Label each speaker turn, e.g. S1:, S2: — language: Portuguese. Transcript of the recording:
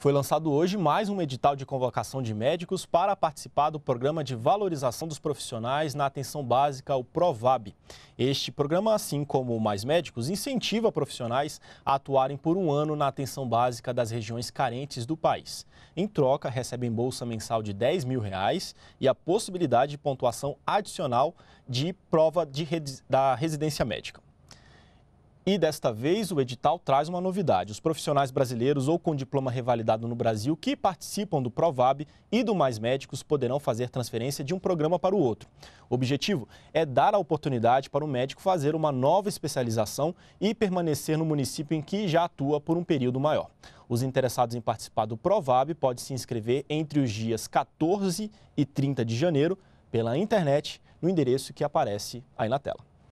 S1: Foi lançado hoje mais um edital de convocação de médicos para participar do programa de valorização dos profissionais na atenção básica, o Provab. Este programa, assim como Mais Médicos, incentiva profissionais a atuarem por um ano na atenção básica das regiões carentes do país. Em troca, recebem bolsa mensal de 10 mil reais e a possibilidade de pontuação adicional de prova de, da residência médica. E desta vez o edital traz uma novidade. Os profissionais brasileiros ou com diploma revalidado no Brasil que participam do Provab e do Mais Médicos poderão fazer transferência de um programa para o outro. O objetivo é dar a oportunidade para o médico fazer uma nova especialização e permanecer no município em que já atua por um período maior. Os interessados em participar do Provab podem se inscrever entre os dias 14 e 30 de janeiro pela internet no endereço que aparece aí na tela.